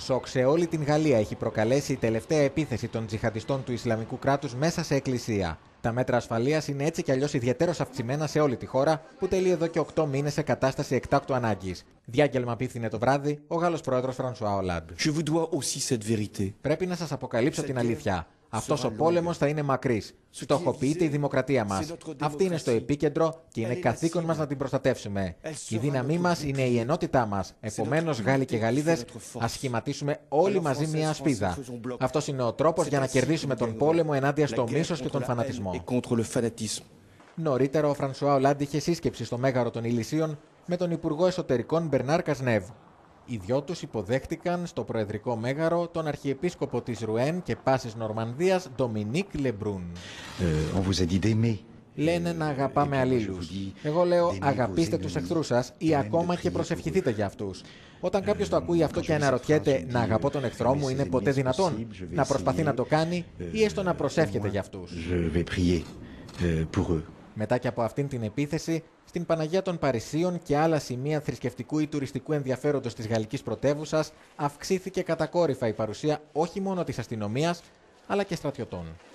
Σοκ σε όλη την Γαλλία έχει προκαλέσει η τελευταία επίθεση των τζιχαντιστών του Ισλαμικού κράτους μέσα σε εκκλησία. Τα μέτρα ασφαλείας είναι έτσι κι αλλιώς ιδιαίτερως αυξημένα σε όλη τη χώρα, που τελεί εδώ και 8 μήνες σε κατάσταση εκτάκτου ανάγκης. Διάγγελμα πίθινε το βράδυ ο Γάλλος πρόεδρος Φρανσουά Ολάντ. Πρέπει να σας αποκαλύψω την αλήθεια. Αυτός ο πόλεμος θα είναι μακρύς. Στοχοποιείται η δημοκρατία μας. Αυτή είναι στο επίκεντρο και είναι ε, καθήκον μας ε, να την προστατεύσουμε. Ε, η δύναμή μας είναι η ενότητά μας. Επομένω, Γάλλοι και Γαλλίδες, ας σχηματίσουμε όλοι μαζί μια σπίδα. Αυτός είναι ο τρόπος για να κερδίσουμε τον πόλεμο ενάντια στο μίσος και τον φανατισμό. Νωρίτερα, ο Φρανσουά Ολάντ είχε σύσκεψη στο μέγαρο των Ηλυσίων με τον Υπουργό Εσωτερικών Μπερνάρ Κασνεύ οι δυο του υποδέχτηκαν στο Προεδρικό Μέγαρο τον Αρχιεπίσκοπο της Ρουέν και Πάσης Νορμανδίας, Ντομινίκ Λεμπρούν. Ε, Λένε να ε, αγαπάμε ε, αλλήλους. Εγώ λέω αγαπήστε τους εχθρούς σας ή ακόμα και προσευχηθείτε για αυτούς. Όταν κάποιος το ακούει αυτό και αναρωτιέται να αγαπώ τον εχθρό μου, είναι ποτέ δυνατόν να προσπαθεί να το κάνει ή έστω να προσεύχεται για αυτούς μετά και από αυτήν την επίθεση, στην Παναγία των Παρισίων και άλλα σημεία θρησκευτικού ή τουριστικού ενδιαφέροντος της γαλλικής πρωτεύουσα αυξήθηκε κατακόρυφα η παρουσία όχι μόνο της γαλλικη πρωτευουσα αυξηθηκε κατακορυφα η παρουσια οχι μονο της αστυνομια αλλα και στρατιωτών.